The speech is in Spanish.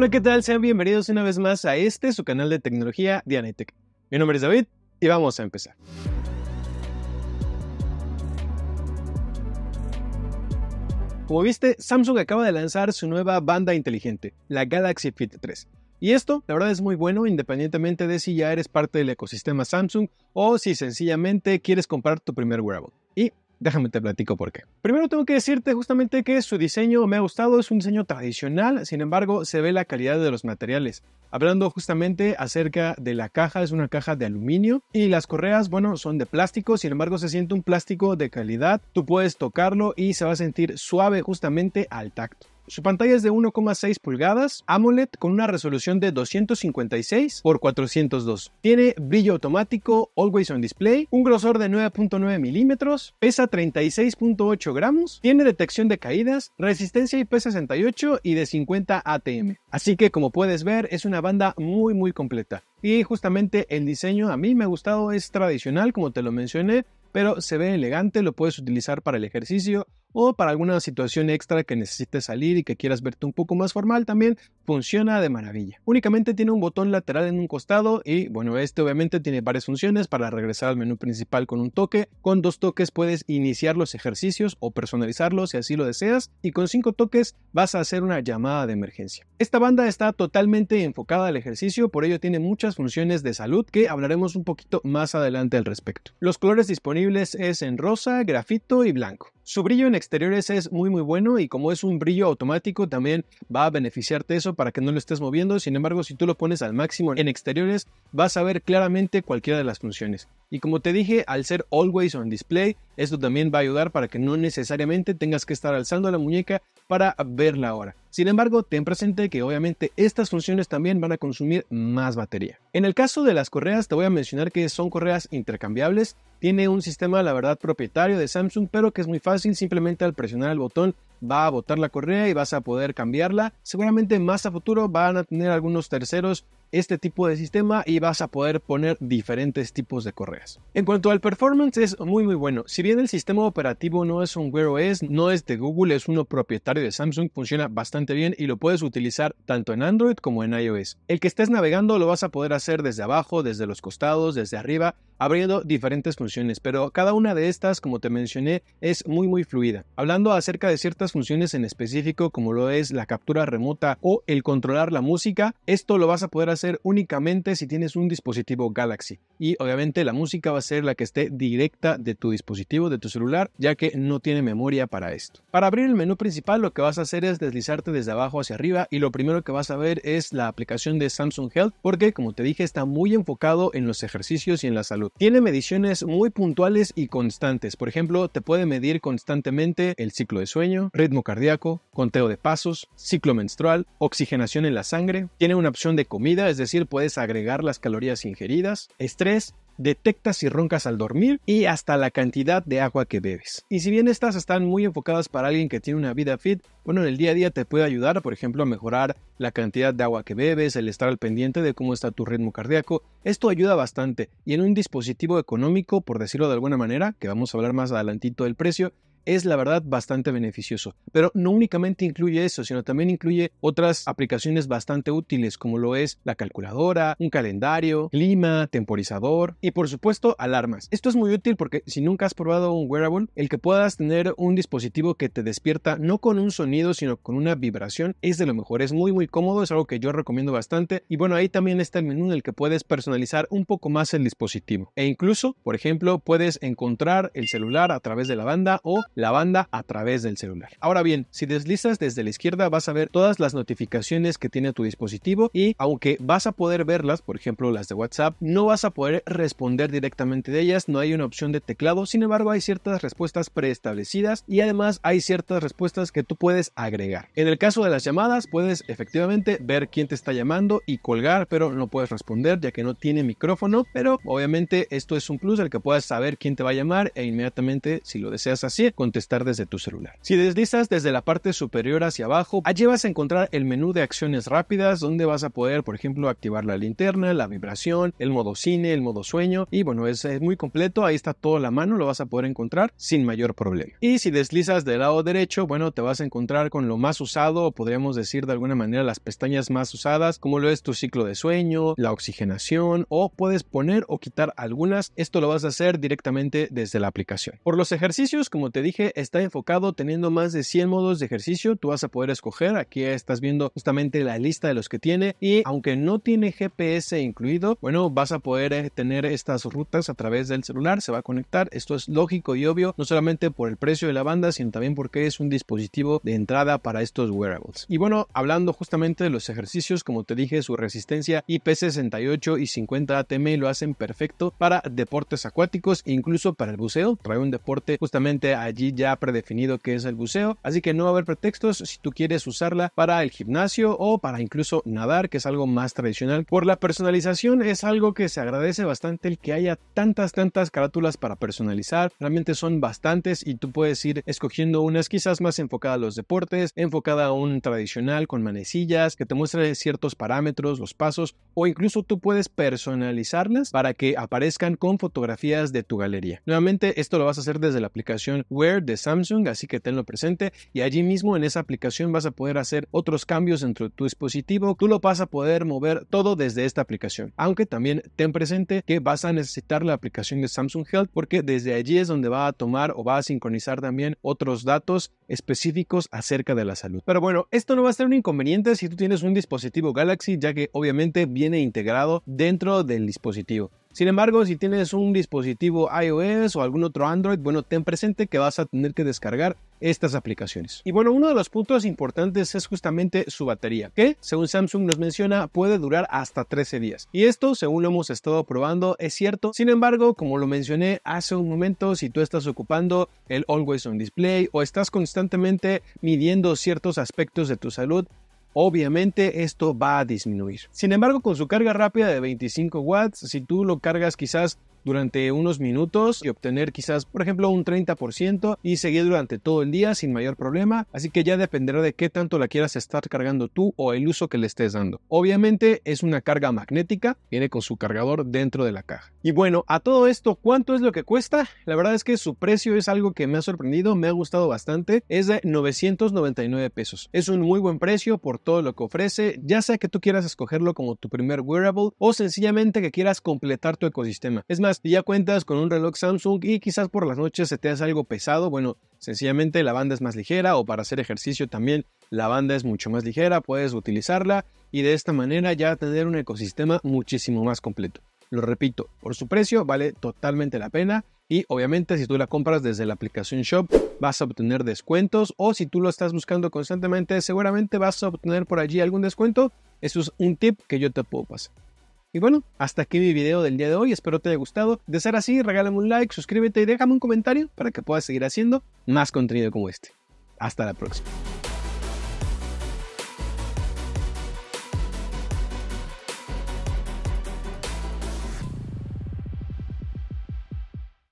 Hola, ¿qué tal? Sean bienvenidos una vez más a este, su canal de tecnología Dianetec. Mi nombre es David y vamos a empezar. Como viste, Samsung acaba de lanzar su nueva banda inteligente, la Galaxy Fit 3. Y esto, la verdad, es muy bueno independientemente de si ya eres parte del ecosistema Samsung o si sencillamente quieres comprar tu primer wearable. Y Déjame te platico por qué. Primero tengo que decirte justamente que su diseño me ha gustado, es un diseño tradicional, sin embargo se ve la calidad de los materiales. Hablando justamente acerca de la caja, es una caja de aluminio y las correas, bueno, son de plástico, sin embargo se siente un plástico de calidad, tú puedes tocarlo y se va a sentir suave justamente al tacto. Su pantalla es de 1,6 pulgadas, AMOLED con una resolución de 256 x 402. Tiene brillo automático, always on display, un grosor de 9.9 milímetros, pesa 36.8 gramos, tiene detección de caídas, resistencia IP68 y de 50 ATM. Así que como puedes ver es una banda muy muy completa. Y justamente el diseño a mí me ha gustado, es tradicional como te lo mencioné, pero se ve elegante, lo puedes utilizar para el ejercicio, o para alguna situación extra que necesites salir y que quieras verte un poco más formal también, funciona de maravilla. Únicamente tiene un botón lateral en un costado y bueno, este obviamente tiene varias funciones para regresar al menú principal con un toque, con dos toques puedes iniciar los ejercicios o personalizarlos si así lo deseas y con cinco toques vas a hacer una llamada de emergencia. Esta banda está totalmente enfocada al ejercicio, por ello tiene muchas funciones de salud que hablaremos un poquito más adelante al respecto. Los colores disponibles es en rosa, grafito y blanco. Su brillo en exteriores es muy muy bueno y como es un brillo automático también va a beneficiarte eso para que no lo estés moviendo. Sin embargo, si tú lo pones al máximo en exteriores, vas a ver claramente cualquiera de las funciones. Y como te dije, al ser always on display, esto también va a ayudar para que no necesariamente tengas que estar alzando la muñeca para verla ahora. Sin embargo, ten presente que obviamente estas funciones también van a consumir más batería. En el caso de las correas, te voy a mencionar que son correas intercambiables. Tiene un sistema, la verdad, propietario de Samsung, pero que es muy fácil. Simplemente al presionar el botón va a botar la correa y vas a poder cambiarla. Seguramente más a futuro van a tener algunos terceros este tipo de sistema y vas a poder poner diferentes tipos de correas. En cuanto al performance es muy muy bueno. Si bien el sistema operativo no es un Wear OS, no es de Google, es uno propietario de Samsung, funciona bastante bien y lo puedes utilizar tanto en Android como en iOS. El que estés navegando lo vas a poder hacer desde abajo, desde los costados, desde arriba, abriendo diferentes funciones, pero cada una de estas, como te mencioné, es muy muy fluida. Hablando acerca de ciertas funciones en específico, como lo es la captura remota o el controlar la música, esto lo vas a poder hacer ser únicamente si tienes un dispositivo Galaxy. Y obviamente la música va a ser la que esté directa de tu dispositivo, de tu celular, ya que no tiene memoria para esto. Para abrir el menú principal lo que vas a hacer es deslizarte desde abajo hacia arriba y lo primero que vas a ver es la aplicación de Samsung Health porque como te dije está muy enfocado en los ejercicios y en la salud. Tiene mediciones muy puntuales y constantes. Por ejemplo, te puede medir constantemente el ciclo de sueño, ritmo cardíaco, conteo de pasos, ciclo menstrual, oxigenación en la sangre. Tiene una opción de comida es decir, puedes agregar las calorías ingeridas, estrés, detectas si roncas al dormir y hasta la cantidad de agua que bebes. Y si bien estas están muy enfocadas para alguien que tiene una vida fit, bueno, en el día a día te puede ayudar, por ejemplo, a mejorar la cantidad de agua que bebes, el estar al pendiente de cómo está tu ritmo cardíaco. Esto ayuda bastante y en un dispositivo económico, por decirlo de alguna manera, que vamos a hablar más adelantito del precio, es la verdad bastante beneficioso. Pero no únicamente incluye eso, sino también incluye otras aplicaciones bastante útiles como lo es la calculadora, un calendario, clima, temporizador y por supuesto alarmas. Esto es muy útil porque si nunca has probado un wearable, el que puedas tener un dispositivo que te despierta no con un sonido sino con una vibración es de lo mejor, es muy muy cómodo, es algo que yo recomiendo bastante y bueno ahí también está el menú en el que puedes personalizar un poco más el dispositivo e incluso por ejemplo puedes encontrar el celular a través de la banda o la banda a través del celular. Ahora bien, si deslizas desde la izquierda vas a ver todas las notificaciones que tiene tu dispositivo y aunque vas a poder verlas, por ejemplo las de WhatsApp, no vas a poder responder directamente de ellas, no hay una opción de teclado, sin embargo hay ciertas respuestas preestablecidas y además hay ciertas respuestas que tú puedes agregar. En el caso de las llamadas puedes efectivamente ver quién te está llamando y colgar, pero no puedes responder ya que no tiene micrófono, pero obviamente esto es un plus el que puedas saber quién te va a llamar e inmediatamente si lo deseas así, con contestar desde tu celular. Si deslizas desde la parte superior hacia abajo, allí vas a encontrar el menú de acciones rápidas donde vas a poder, por ejemplo, activar la linterna, la vibración, el modo cine, el modo sueño y bueno, es, es muy completo, ahí está todo la mano, lo vas a poder encontrar sin mayor problema. Y si deslizas del lado derecho, bueno, te vas a encontrar con lo más usado, podríamos decir de alguna manera las pestañas más usadas, como lo es tu ciclo de sueño, la oxigenación o puedes poner o quitar algunas, esto lo vas a hacer directamente desde la aplicación. Por los ejercicios, como te dije, está enfocado teniendo más de 100 modos de ejercicio. Tú vas a poder escoger. Aquí estás viendo justamente la lista de los que tiene. Y aunque no tiene GPS incluido, bueno, vas a poder eh, tener estas rutas a través del celular. Se va a conectar. Esto es lógico y obvio, no solamente por el precio de la banda, sino también porque es un dispositivo de entrada para estos wearables. Y bueno, hablando justamente de los ejercicios, como te dije, su resistencia IP68 y 50 ATM lo hacen perfecto para deportes acuáticos, e incluso para el buceo. Trae un deporte justamente a ya predefinido que es el buceo, así que no va a haber pretextos si tú quieres usarla para el gimnasio o para incluso nadar, que es algo más tradicional. Por la personalización es algo que se agradece bastante el que haya tantas, tantas carátulas para personalizar, realmente son bastantes y tú puedes ir escogiendo unas quizás más enfocadas a los deportes, enfocada a un tradicional con manecillas, que te muestre ciertos parámetros, los pasos o incluso tú puedes personalizarlas para que aparezcan con fotografías de tu galería. Nuevamente esto lo vas a hacer desde la aplicación web de Samsung, así que tenlo presente y allí mismo en esa aplicación vas a poder hacer otros cambios dentro de tu dispositivo, tú lo vas a poder mover todo desde esta aplicación, aunque también ten presente que vas a necesitar la aplicación de Samsung Health porque desde allí es donde va a tomar o va a sincronizar también otros datos específicos acerca de la salud. Pero bueno, esto no va a ser un inconveniente si tú tienes un dispositivo Galaxy, ya que obviamente viene integrado dentro del dispositivo. Sin embargo, si tienes un dispositivo iOS o algún otro Android, bueno, ten presente que vas a tener que descargar estas aplicaciones. Y bueno, uno de los puntos importantes es justamente su batería, que según Samsung nos menciona puede durar hasta 13 días. Y esto, según lo hemos estado probando, es cierto. Sin embargo, como lo mencioné hace un momento, si tú estás ocupando el Always On Display o estás constantemente midiendo ciertos aspectos de tu salud, obviamente esto va a disminuir. Sin embargo, con su carga rápida de 25 watts, si tú lo cargas quizás durante unos minutos y obtener quizás, por ejemplo, un 30% y seguir durante todo el día sin mayor problema. Así que ya dependerá de qué tanto la quieras estar cargando tú o el uso que le estés dando. Obviamente es una carga magnética, viene con su cargador dentro de la caja. Y bueno, a todo esto, ¿cuánto es lo que cuesta? La verdad es que su precio es algo que me ha sorprendido, me ha gustado bastante. Es de 999 pesos. Es un muy buen precio por todo lo que ofrece, ya sea que tú quieras escogerlo como tu primer wearable o sencillamente que quieras completar tu ecosistema. Es más, si ya cuentas con un reloj Samsung y quizás por las noches se te hace algo pesado, bueno, sencillamente la banda es más ligera o para hacer ejercicio también la banda es mucho más ligera, puedes utilizarla y de esta manera ya tener un ecosistema muchísimo más completo. Lo repito, por su precio vale totalmente la pena y obviamente si tú la compras desde la aplicación Shop vas a obtener descuentos o si tú lo estás buscando constantemente seguramente vas a obtener por allí algún descuento. Eso es un tip que yo te puedo pasar. Y bueno, hasta aquí mi video del día de hoy, espero te haya gustado. De ser así, regálame un like, suscríbete y déjame un comentario para que pueda seguir haciendo más contenido como este. Hasta la próxima.